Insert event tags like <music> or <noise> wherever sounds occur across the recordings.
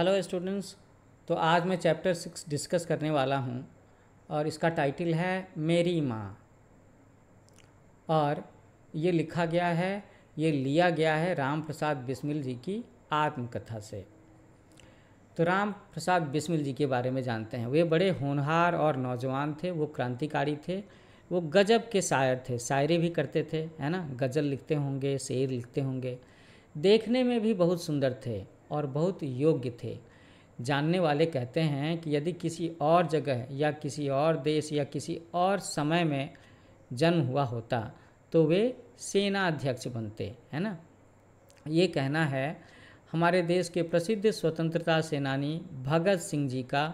Hello students तो आज मैं चैप्टर सिक्स डिस्कस करने वाला हूँ और इसका टाइटल है मेरी माँ और ये लिखा गया है ये लिया गया है राम प्रसाद बिस्मिल जी की आत्मकथा से तो राम प्रसाद बिस्मिल जी के बारे में जानते हैं वे बड़े होनहार और नौजवान थे वो क्रांतिकारी थे वो गज़ब के शायर थे शायरी भी करते थे है ना गज़ल लिखते होंगे शेर लिखते होंगे देखने में भी बहुत सुंदर थे और बहुत योग्य थे जानने वाले कहते हैं कि यदि किसी और जगह या किसी और देश या किसी और समय में जन्म हुआ होता तो वे सेना अध्यक्ष बनते है ना ये कहना है हमारे देश के प्रसिद्ध स्वतंत्रता सेनानी भगत सिंह जी का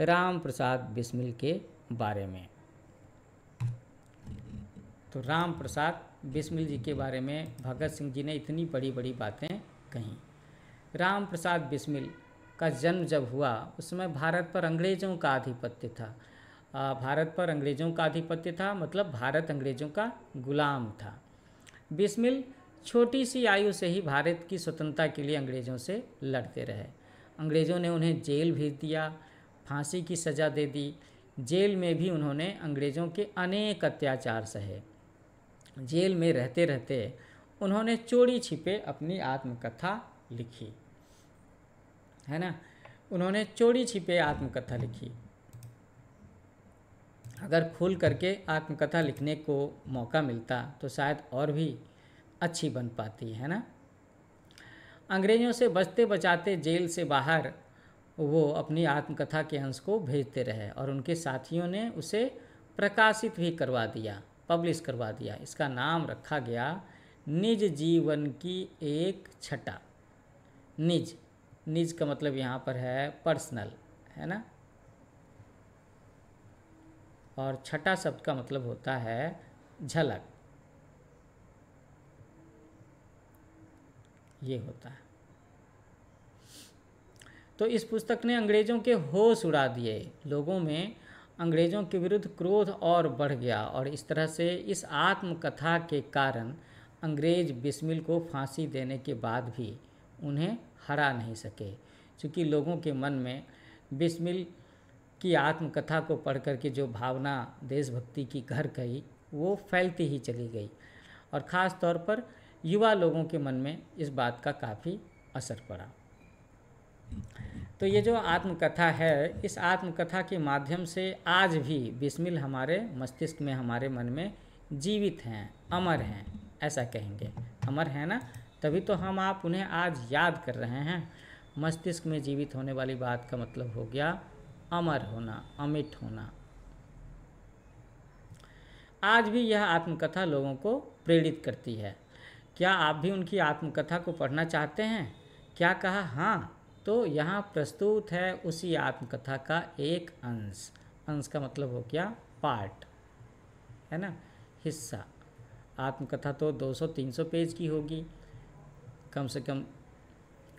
राम प्रसाद बिस्मिल के बारे में तो राम प्रसाद बिस्मिल जी के बारे में भगत सिंह जी ने इतनी बड़ी बड़ी बातें कहीं राम प्रसाद बिस्मिल का जन्म जब हुआ उस समय भारत पर अंग्रेज़ों का आधिपत्य था भारत पर अंग्रेज़ों का आधिपत्य था मतलब भारत अंग्रेज़ों का गुलाम था बिस्मिल छोटी सी आयु से ही भारत की स्वतंत्रता के लिए अंग्रेज़ों से लड़ते रहे अंग्रेज़ों ने उन्हें जेल भेज दिया फांसी की सज़ा दे दी जेल में भी उन्होंने अंग्रेज़ों के अनेक अत्याचार सहे जेल में रहते रहते उन्होंने चोरी छिपे अपनी आत्मकथा लिखी है ना उन्होंने चोरी छिपे आत्मकथा लिखी अगर खुल करके आत्मकथा लिखने को मौका मिलता तो शायद और भी अच्छी बन पाती है ना अंग्रेज़ों से बचते बचाते जेल से बाहर वो अपनी आत्मकथा के अंश को भेजते रहे और उनके साथियों ने उसे प्रकाशित भी करवा दिया पब्लिश करवा दिया इसका नाम रखा गया निज जीवन की एक छटा निज निज का मतलब यहाँ पर है पर्सनल है ना और छठा शब्द का मतलब होता है झलक ये होता है तो इस पुस्तक ने अंग्रेज़ों के होश उड़ा दिए लोगों में अंग्रेज़ों के विरुद्ध क्रोध और बढ़ गया और इस तरह से इस आत्मकथा के कारण अंग्रेज बिस्मिल को फांसी देने के बाद भी उन्हें हरा नहीं सके चूँकि लोगों के मन में बिस्मिल की आत्मकथा को पढ़ करके जो भावना देशभक्ति की घर गई वो फैलती ही चली गई और ख़ास तौर पर युवा लोगों के मन में इस बात का काफ़ी असर पड़ा तो ये जो आत्मकथा है इस आत्मकथा के माध्यम से आज भी बिस्मिल हमारे मस्तिष्क में हमारे मन में जीवित हैं अमर हैं ऐसा कहेंगे अमर है ना तभी तो हम आप उन्हें आज याद कर रहे हैं मस्तिष्क में जीवित होने वाली बात का मतलब हो गया अमर होना अमिट होना आज भी यह आत्मकथा लोगों को प्रेरित करती है क्या आप भी उनकी आत्मकथा को पढ़ना चाहते हैं क्या कहा हाँ तो यहाँ प्रस्तुत है उसी आत्मकथा का एक अंश अंश का मतलब हो गया पार्ट है ना हिस्सा आत्मकथा तो 200-300 पेज की होगी कम से कम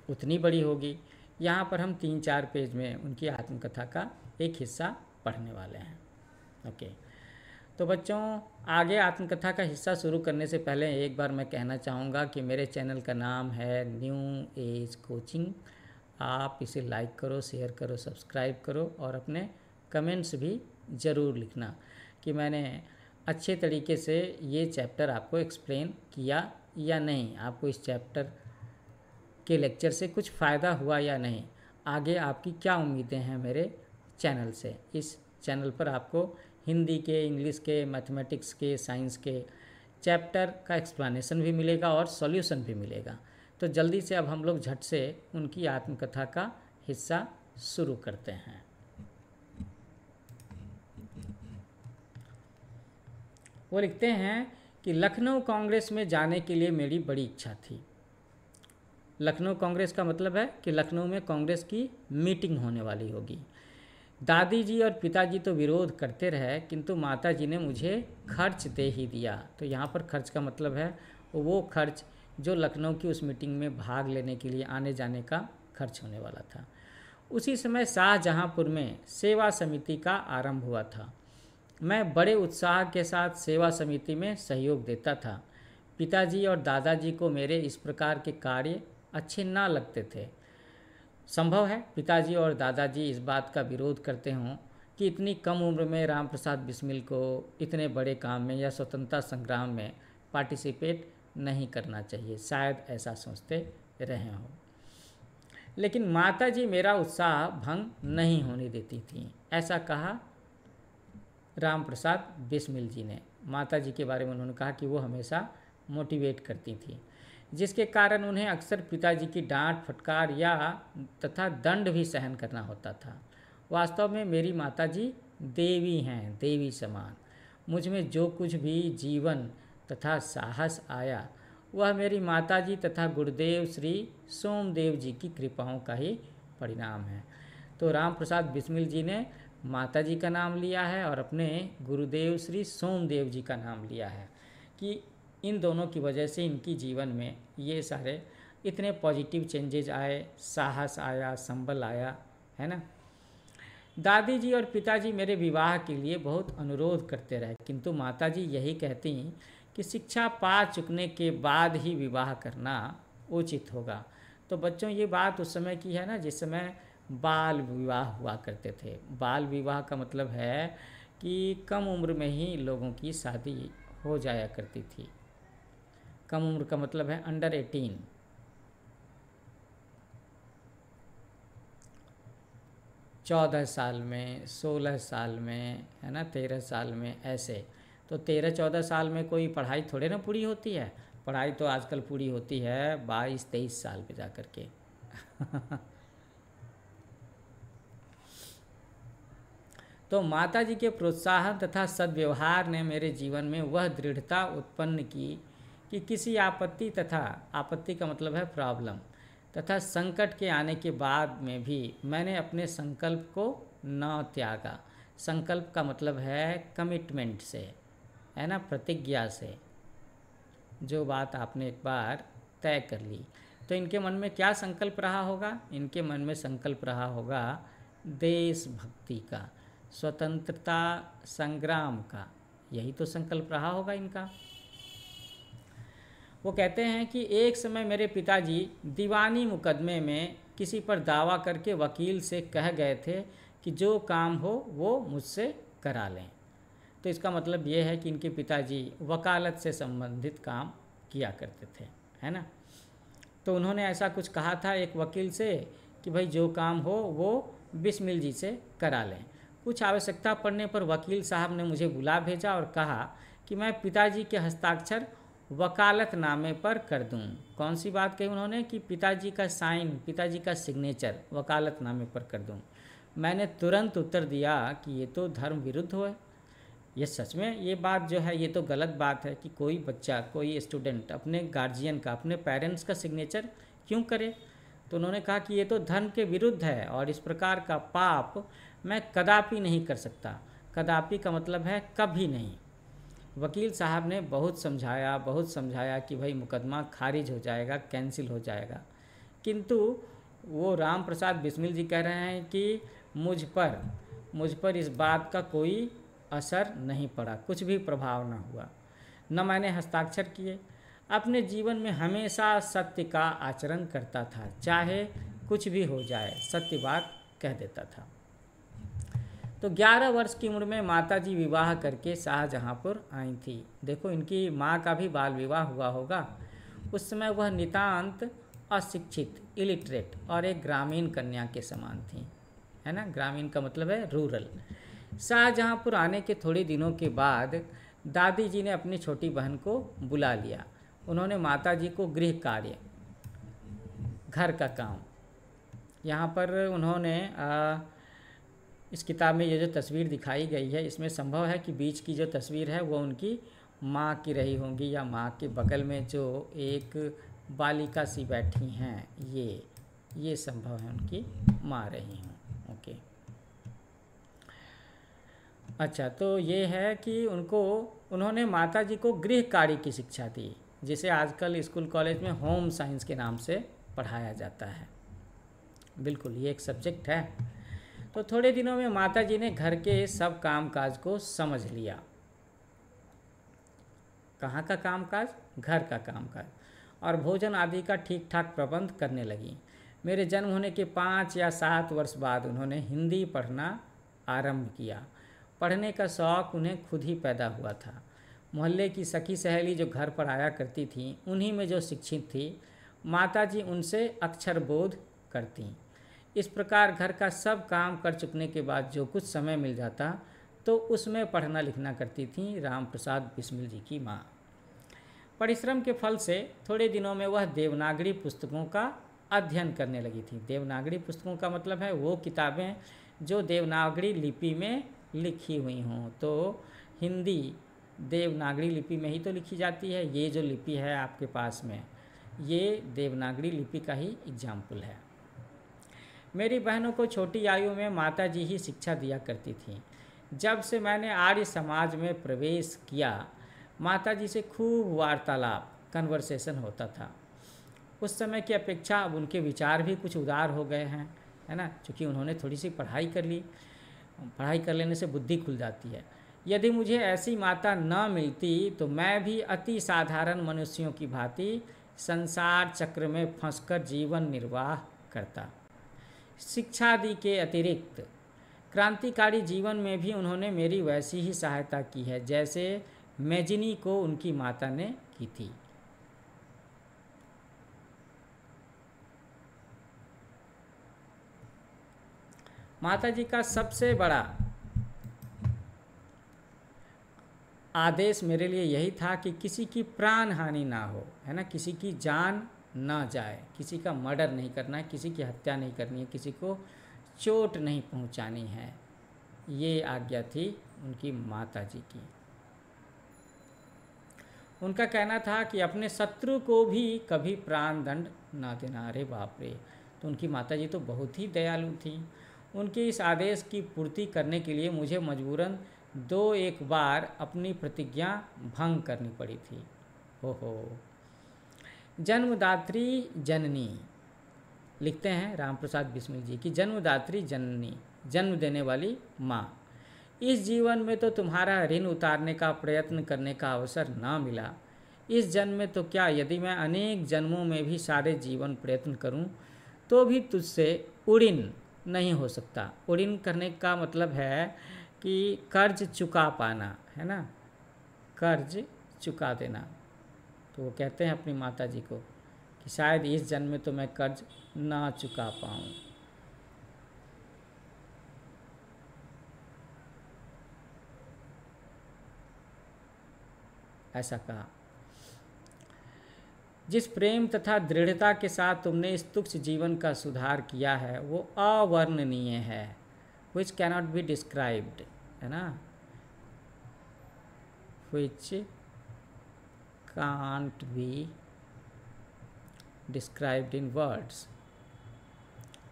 उतनी बड़ी होगी यहाँ पर हम तीन चार पेज में उनकी आत्मकथा का एक हिस्सा पढ़ने वाले हैं ओके तो बच्चों आगे आत्मकथा का हिस्सा शुरू करने से पहले एक बार मैं कहना चाहूँगा कि मेरे चैनल का नाम है न्यू एज कोचिंग आप इसे लाइक करो शेयर करो सब्सक्राइब करो और अपने कमेंट्स भी ज़रूर लिखना कि मैंने अच्छे तरीके से ये चैप्टर आपको एक्सप्लेन किया या नहीं आपको इस चैप्टर के लेक्चर से कुछ फ़ायदा हुआ या नहीं आगे आपकी क्या उम्मीदें हैं मेरे चैनल से इस चैनल पर आपको हिंदी के इंग्लिश के मैथमेटिक्स के साइंस के चैप्टर का एक्सप्लेनेशन भी मिलेगा और सॉल्यूशन भी मिलेगा तो जल्दी से अब हम लोग झट से उनकी आत्मकथा का हिस्सा शुरू करते हैं वो लिखते हैं कि लखनऊ कांग्रेस में जाने के लिए मेरी बड़ी इच्छा थी लखनऊ कांग्रेस का मतलब है कि लखनऊ में कांग्रेस की मीटिंग होने वाली होगी दादी जी और पिताजी तो विरोध करते रहे किंतु माता जी ने मुझे खर्च दे ही दिया तो यहाँ पर खर्च का मतलब है वो खर्च जो लखनऊ की उस मीटिंग में भाग लेने के लिए आने जाने का खर्च होने वाला था उसी समय शाहजहाँपुर में सेवा समिति का आरंभ हुआ था मैं बड़े उत्साह के साथ सेवा समिति में सहयोग देता था पिताजी और दादाजी को मेरे इस प्रकार के कार्य अच्छे ना लगते थे संभव है पिताजी और दादाजी इस बात का विरोध करते हों कि इतनी कम उम्र में राम प्रसाद बिस्मिल को इतने बड़े काम में या स्वतंत्रता संग्राम में पार्टिसिपेट नहीं करना चाहिए शायद ऐसा सोचते रहे हों लेकिन माता जी मेरा उत्साह भंग नहीं होने देती थी ऐसा कहा राम प्रसाद बिस्मिल जी ने माता जी के बारे में उन्होंने कहा कि वो हमेशा मोटिवेट करती थी जिसके कारण उन्हें अक्सर पिताजी की डांट फटकार या तथा दंड भी सहन करना होता था वास्तव में मेरी माताजी देवी हैं देवी समान मुझ में जो कुछ भी जीवन तथा साहस आया वह मेरी माताजी तथा गुरुदेव श्री सोमदेव जी की कृपाओं का ही परिणाम है तो राम प्रसाद बिस्मिल जी ने माता जी का नाम लिया है और अपने गुरुदेव श्री सोमदेव जी का नाम लिया है कि इन दोनों की वजह से इनकी जीवन में ये सारे इतने पॉजिटिव चेंजेज आए साहस आया संबल आया है ना दादी जी और पिताजी मेरे विवाह के लिए बहुत अनुरोध करते रहे किंतु माता जी यही कहती कि शिक्षा पा चुकने के बाद ही विवाह करना उचित होगा तो बच्चों ये बात उस समय की है ना जिस समय बाल विवाह हुआ करते थे बाल विवाह का मतलब है कि कम उम्र में ही लोगों की शादी हो जाया करती थी कम उम्र का मतलब है अंडर एटीन चौदह साल में सोलह साल में है ना तेरह साल में ऐसे तो तेरह चौदह साल में कोई पढ़ाई थोड़े ना पूरी होती है पढ़ाई तो आजकल पूरी होती है बाईस तेईस साल पे जा कर के <laughs> तो माता जी के प्रोत्साहन तथा सद्व्यवहार ने मेरे जीवन में वह दृढ़ता उत्पन्न की कि किसी आपत्ति तथा आपत्ति का मतलब है प्रॉब्लम तथा संकट के आने के बाद में भी मैंने अपने संकल्प को न त्यागा संकल्प का मतलब है कमिटमेंट से है ना प्रतिज्ञा से जो बात आपने एक बार तय कर ली तो इनके मन में क्या संकल्प रहा होगा इनके मन में संकल्प रहा होगा देशभक्ति का स्वतंत्रता संग्राम का यही तो संकल्प रहा होगा इनका वो कहते हैं कि एक समय मेरे पिताजी दीवानी मुकदमे में किसी पर दावा करके वकील से कह गए थे कि जो काम हो वो मुझसे करा लें तो इसका मतलब ये है कि इनके पिताजी वकालत से संबंधित काम किया करते थे है ना तो उन्होंने ऐसा कुछ कहा था एक वकील से कि भाई जो काम हो वो बिस्मिल जी से करा लें कुछ आवश्यकता पड़ने पर वकील साहब ने मुझे बुला भेजा और कहा कि मैं पिताजी के हस्ताक्षर वकालतनामे पर कर दूं कौन सी बात कही उन्होंने कि पिताजी का साइन पिताजी का सिग्नेचर वकालतनामे पर कर दूं मैंने तुरंत उत्तर दिया कि ये तो धर्म विरुद्ध हो ये सच में ये बात जो है ये तो गलत बात है कि कोई बच्चा कोई स्टूडेंट अपने गार्जियन का अपने पेरेंट्स का सिग्नेचर क्यों करे तो उन्होंने कहा कि ये तो धर्म के विरुद्ध है और इस प्रकार का पाप मैं कदापि नहीं कर सकता कदापि का मतलब है कभी नहीं वकील साहब ने बहुत समझाया बहुत समझाया कि भाई मुकदमा खारिज हो जाएगा कैंसिल हो जाएगा किंतु वो राम प्रसाद बिस्मिल जी कह रहे हैं कि मुझ पर मुझ पर इस बात का कोई असर नहीं पड़ा कुछ भी प्रभाव न हुआ न मैंने हस्ताक्षर किए अपने जीवन में हमेशा सत्य का आचरण करता था चाहे कुछ भी हो जाए सत्य बात कह देता था तो 11 वर्ष की उम्र में माताजी विवाह करके शाहजहाँपुर आई थी देखो इनकी माँ का भी बाल विवाह हुआ होगा उस समय वह नितांत अशिक्षित इलिटरेट और एक ग्रामीण कन्या के समान थी है ना ग्रामीण का मतलब है रूरल शाहजहाँपुर आने के थोड़े दिनों के बाद दादी जी ने अपनी छोटी बहन को बुला लिया उन्होंने माता जी को गृह कार्य घर का काम यहाँ पर उन्होंने आ, इस किताब में ये जो तस्वीर दिखाई गई है इसमें संभव है कि बीच की जो तस्वीर है वो उनकी माँ की रही होंगी या माँ के बगल में जो एक बालिका सी बैठी हैं ये ये संभव है उनकी माँ रही हूँ ओके अच्छा तो ये है कि उनको उन्होंने माता जी को गृह कार्य की शिक्षा दी जिसे आजकल स्कूल कॉलेज में होम साइंस के नाम से पढ़ाया जाता है बिल्कुल ये एक सब्जेक्ट है तो थोड़े दिनों में माता जी ने घर के सब काम काज को समझ लिया कहाँ का काम काज घर का काम काज और भोजन आदि का ठीक ठाक प्रबंध करने लगी मेरे जन्म होने के पाँच या सात वर्ष बाद उन्होंने हिंदी पढ़ना आरंभ किया पढ़ने का शौक़ उन्हें खुद ही पैदा हुआ था मोहल्ले की सखी सहेली जो घर पर आया करती थी उन्हीं में जो शिक्षित थी माताजी उनसे अक्षर बोध करती इस प्रकार घर का सब काम कर चुकने के बाद जो कुछ समय मिल जाता तो उसमें पढ़ना लिखना करती थी राम प्रसाद बिस्मिल जी की माँ परिश्रम के फल से थोड़े दिनों में वह देवनागरी पुस्तकों का अध्ययन करने लगी थी देवनागरी पुस्तकों का मतलब है वो किताबें जो देवनागरी लिपि में लिखी हुई हों तो हिंदी देवनागरी लिपि में ही तो लिखी जाती है ये जो लिपि है आपके पास में ये देवनागरी लिपि का ही एग्जाम्पल है मेरी बहनों को छोटी आयु में माता जी ही शिक्षा दिया करती थी जब से मैंने आर्य समाज में प्रवेश किया माता जी से खूब वार्तालाप कन्वर्सेशन होता था उस समय की अपेक्षा अब उनके विचार भी कुछ उदार हो गए हैं है ना चूँकि उन्होंने थोड़ी सी पढ़ाई कर ली पढ़ाई कर लेने से बुद्धि खुल जाती है यदि मुझे ऐसी माता न मिलती तो मैं भी अति साधारण मनुष्यों की भांति संसार चक्र में फंसकर जीवन निर्वाह करता शिक्षा आदि के अतिरिक्त क्रांतिकारी जीवन में भी उन्होंने मेरी वैसी ही सहायता की है जैसे मेजिनी को उनकी माता ने की थी माता जी का सबसे बड़ा आदेश मेरे लिए यही था कि किसी की प्राण हानि ना हो है ना किसी की जान ना जाए किसी का मर्डर नहीं करना है किसी की हत्या नहीं करनी है किसी को चोट नहीं पहुंचानी है ये आज्ञा थी उनकी माता जी की उनका कहना था कि अपने शत्रु को भी कभी प्राण दंड ना देना अरे बाप रे तो उनकी माता जी तो बहुत ही दयालु थी उनके इस आदेश की पूर्ति करने के लिए मुझे मजबूरन दो एक बार अपनी प्रतिज्ञा भंग करनी पड़ी थी हो हो जन्मदात्री जननी लिखते हैं राम प्रसाद बिस्मिल जी की जन्मदात्री जननी जन्म देने वाली माँ इस जीवन में तो तुम्हारा ऋण उतारने का प्रयत्न करने का अवसर ना मिला इस जन्म में तो क्या यदि मैं अनेक जन्मों में भी सारे जीवन प्रयत्न करूं तो भी तुझसे उड़िन नहीं हो सकता उड़िन करने का मतलब है कि कर्ज चुका पाना है ना कर्ज चुका देना तो वो कहते हैं अपनी माता जी को कि शायद इस जन्म में तो मैं कर्ज ना चुका पाऊँ ऐसा कहा जिस प्रेम तथा दृढ़ता के साथ तुमने इस तुक्ष जीवन का सुधार किया है वो अवर्णनीय है विच कैनॉट बी डिस्क्राइब्ड है ना विच can't be described in words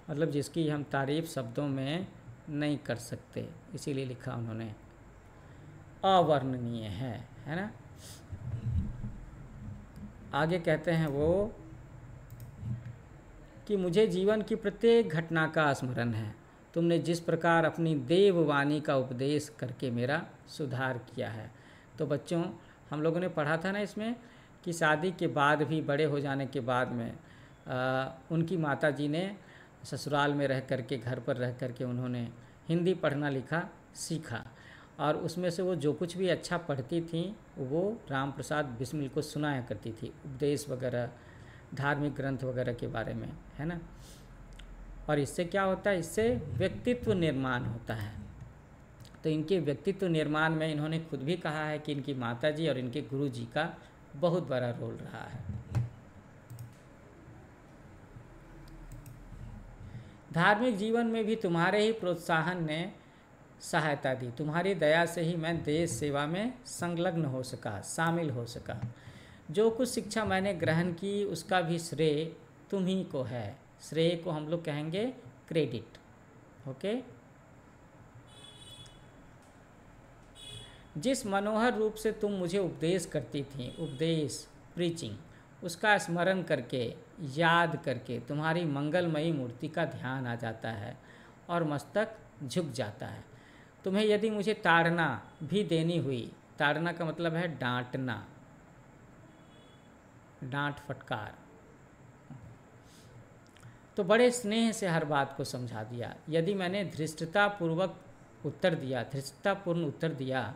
मतलब जिसकी हम तारीफ शब्दों में नहीं कर सकते इसीलिए लिखा उन्होंने अवर्णनीय है है ना आगे कहते हैं वो कि मुझे जीवन की प्रत्येक घटना का स्मरण है तुमने जिस प्रकार अपनी देववाणी का उपदेश करके मेरा सुधार किया है तो बच्चों हम लोगों ने पढ़ा था ना इसमें कि शादी के बाद भी बड़े हो जाने के बाद में आ, उनकी माता जी ने ससुराल में रह कर के घर पर रह कर के उन्होंने हिंदी पढ़ना लिखा सीखा और उसमें से वो जो कुछ भी अच्छा पढ़ती थी वो राम प्रसाद बिस्मिल को सुनाया करती थी उपदेश वगैरह धार्मिक ग्रंथ वगैरह के बारे में है ना और इससे क्या होता है इससे व्यक्तित्व निर्माण होता है तो इनके व्यक्तित्व निर्माण में इन्होंने खुद भी कहा है कि इनकी माताजी और इनके गुरु जी का बहुत बड़ा रोल रहा है धार्मिक जीवन में भी तुम्हारे ही प्रोत्साहन ने सहायता दी तुम्हारी दया से ही मैं देश सेवा में संलग्न हो सका शामिल हो सका जो कुछ शिक्षा मैंने ग्रहण की उसका भी श्रेय तुम्ही को है श्रेय को हम लोग कहेंगे क्रेडिट ओके okay? जिस मनोहर रूप से तुम मुझे उपदेश करती थी उपदेश प्रीचिंग उसका स्मरण करके याद करके तुम्हारी मंगलमयी मूर्ति का ध्यान आ जाता है और मस्तक झुक जाता है तुम्हें यदि मुझे ताड़ना भी देनी हुई ताड़ना का मतलब है डांटना डांट फटकार तो बड़े स्नेह से हर बात को समझा दिया यदि मैंने धृष्टतापूर्वक उत्तर दिया धृष्टतापूर्ण उत्तर दिया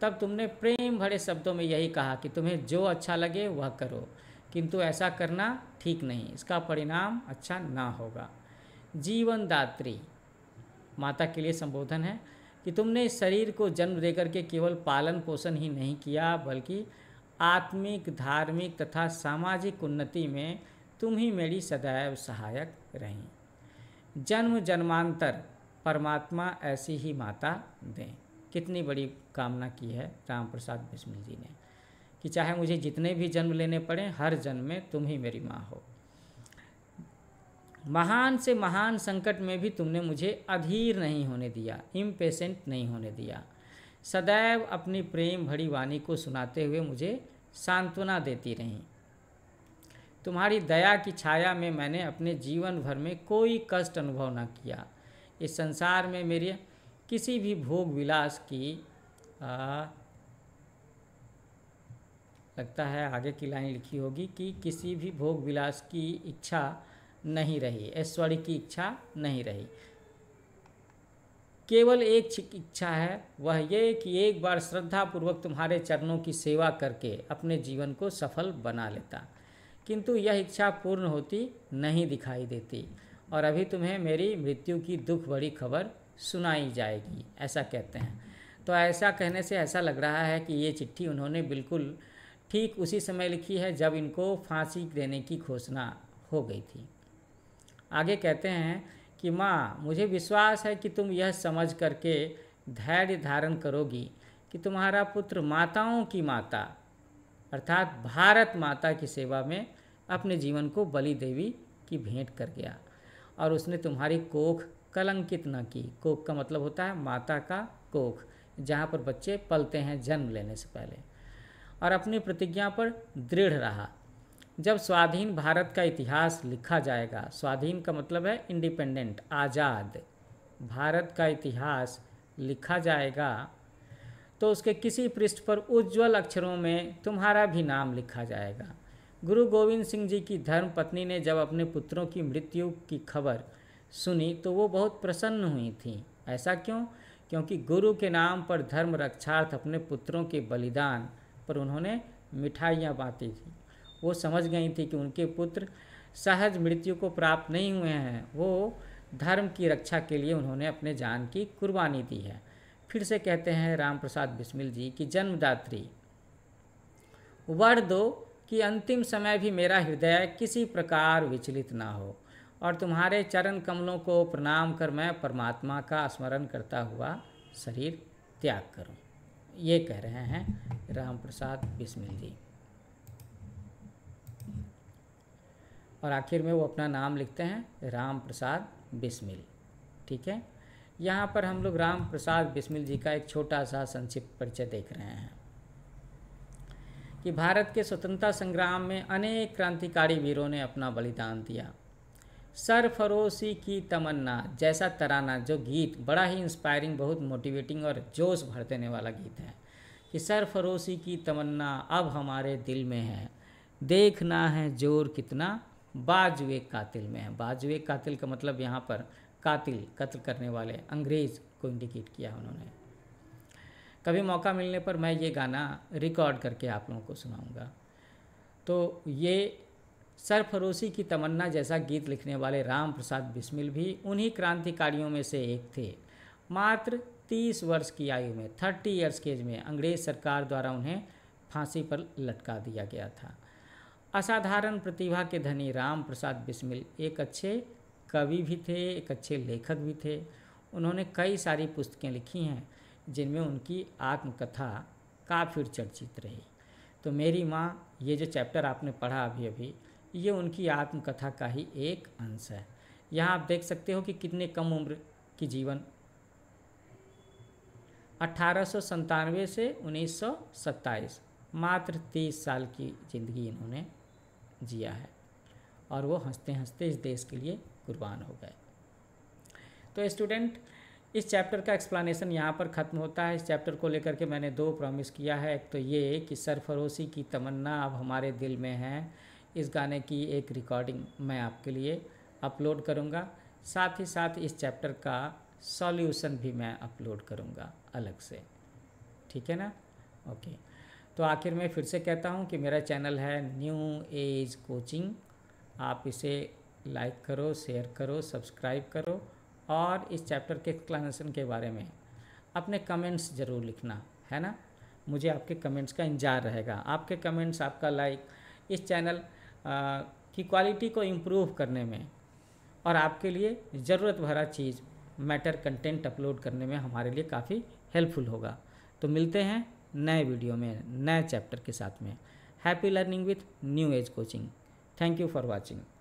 तब तुमने प्रेम भरे शब्दों में यही कहा कि तुम्हें जो अच्छा लगे वह करो किंतु ऐसा करना ठीक नहीं इसका परिणाम अच्छा ना होगा जीवनदात्री माता के लिए संबोधन है कि तुमने शरीर को जन्म देकर के केवल पालन पोषण ही नहीं किया बल्कि आत्मिक धार्मिक तथा सामाजिक उन्नति में तुम ही मेरी सदैव सहायक रहीं जन्म जन्मांतर परमात्मा ऐसी ही माता दें कितनी बड़ी कामना की है राम प्रसाद बिस्मिल जी ने कि चाहे मुझे जितने भी जन्म लेने पड़े हर जन्म में तुम ही मेरी माँ हो महान से महान संकट में भी तुमने मुझे अधीर नहीं होने दिया इम्पेशेंट नहीं होने दिया सदैव अपनी प्रेम भरी वाणी को सुनाते हुए मुझे सांत्वना देती रहीं तुम्हारी दया की छाया में मैंने अपने जीवन भर में कोई कष्ट अनुभव न किया इस संसार में मेरी किसी भी भोग विलास की आ, लगता है आगे की लाइन लिखी होगी कि किसी भी भोग विलास की इच्छा नहीं रही ऐश्वर्य की इच्छा नहीं रही केवल एक इच्छा है वह ये कि एक बार श्रद्धापूर्वक तुम्हारे चरणों की सेवा करके अपने जीवन को सफल बना लेता किंतु यह इच्छा पूर्ण होती नहीं दिखाई देती और अभी तुम्हें मेरी मृत्यु की दुख भरी खबर सुनाई जाएगी ऐसा कहते हैं तो ऐसा कहने से ऐसा लग रहा है कि ये चिट्ठी उन्होंने बिल्कुल ठीक उसी समय लिखी है जब इनको फांसी देने की घोषणा हो गई थी आगे कहते हैं कि माँ मुझे विश्वास है कि तुम यह समझ करके धैर्य धारण करोगी कि तुम्हारा पुत्र माताओं की माता अर्थात भारत माता की सेवा में अपने जीवन को बलि देवी की भेंट कर गया और उसने तुम्हारी कोख कलंकित न की कोख का मतलब होता है माता का कोख जहाँ पर बच्चे पलते हैं जन्म लेने से पहले और अपनी प्रतिज्ञा पर दृढ़ रहा जब स्वाधीन भारत का इतिहास लिखा जाएगा स्वाधीन का मतलब है इंडिपेंडेंट आज़ाद भारत का इतिहास लिखा जाएगा तो उसके किसी पृष्ठ पर उज्जवल अक्षरों में तुम्हारा भी नाम लिखा जाएगा गुरु गोविंद सिंह जी की धर्म पत्नी ने जब अपने पुत्रों की मृत्यु की खबर सुनी तो वो बहुत प्रसन्न हुई थी ऐसा क्यों क्योंकि गुरु के नाम पर धर्म रक्षार्थ अपने पुत्रों के बलिदान पर उन्होंने मिठाइयाँ बाँटी थीं वो समझ गई थी कि उनके पुत्र सहज मृत्यु को प्राप्त नहीं हुए हैं वो धर्म की रक्षा के लिए उन्होंने अपने जान की कुर्बानी दी है फिर से कहते हैं राम प्रसाद बिस्मिल जी की जन्मदात्री वर दो कि अंतिम समय भी मेरा हृदय किसी प्रकार विचलित ना हो और तुम्हारे चरण कमलों को प्रणाम कर मैं परमात्मा का स्मरण करता हुआ शरीर त्याग करूं ये कह रहे हैं राम प्रसाद बिस्मिल जी और आखिर में वो अपना नाम लिखते हैं राम प्रसाद बिस्मिल ठीक है यहाँ पर हम लोग राम प्रसाद बिस्मिल जी का एक छोटा सा संक्षिप्त परिचय देख रहे हैं कि भारत के स्वतंत्रता संग्राम में अनेक क्रांतिकारी वीरों ने अपना बलिदान दिया सरफरोशी की तमन्ना जैसा तराना जो गीत बड़ा ही इंस्पायरिंग बहुत मोटिवेटिंग और जोश भर देने वाला गीत है कि सरफरोशी की तमन्ना अब हमारे दिल में है देखना है जोर कितना बाजुए कातिल में है बाजुए कातिल का मतलब यहाँ पर कातिल कत्ल करने वाले अंग्रेज़ को इंडिकेट किया उन्होंने कभी मौका मिलने पर मैं ये गाना रिकॉर्ड करके आप लोगों को सुनाऊँगा तो ये सरफरोशी की तमन्ना जैसा गीत लिखने वाले राम प्रसाद बिस्मिल भी उन्हीं क्रांतिकारियों में से एक थे मात्र तीस वर्ष की आयु में थर्टी ईयर्स के एज में अंग्रेज सरकार द्वारा उन्हें फांसी पर लटका दिया गया था असाधारण प्रतिभा के धनी राम प्रसाद बिस्मिल एक अच्छे कवि भी थे एक अच्छे लेखक भी थे उन्होंने कई सारी पुस्तकें लिखी हैं जिनमें उनकी आत्मकथा काफ़ी चर्चित रही तो मेरी माँ ये जो चैप्टर आपने पढ़ा अभी अभी ये उनकी आत्मकथा का ही एक अंश है यहाँ आप देख सकते हो कि कितने कम उम्र की जीवन अठारह से उन्नीस मात्र तीस साल की ज़िंदगी इन्होंने जिया है और वो हंसते हंसते इस देश के लिए कुर्बान हो गए तो स्टूडेंट इस चैप्टर का एक्सप्लानेशन यहाँ पर ख़त्म होता है इस चैप्टर को लेकर के मैंने दो प्रॉमिस किया है एक तो ये कि सरफरोशी की तमन्ना अब हमारे दिल में है इस गाने की एक रिकॉर्डिंग मैं आपके लिए अपलोड करूँगा साथ ही साथ इस चैप्टर का सॉल्यूशन भी मैं अपलोड करूँगा अलग से ठीक है ना ओके तो आखिर में फिर से कहता हूँ कि मेरा चैनल है न्यू एज कोचिंग आप इसे लाइक करो शेयर करो सब्सक्राइब करो और इस चैप्टर के एक्सप्लानशन के बारे में अपने कमेंट्स ज़रूर लिखना है ना मुझे आपके कमेंट्स का इंतज़ार रहेगा आपके कमेंट्स आपका लाइक इस चैनल की क्वालिटी को इम्प्रूव करने में और आपके लिए ज़रूरत भरा चीज़ मैटर कंटेंट अपलोड करने में हमारे लिए काफ़ी हेल्पफुल होगा तो मिलते हैं नए वीडियो में नए चैप्टर के साथ में happy learning with new age coaching thank you for watching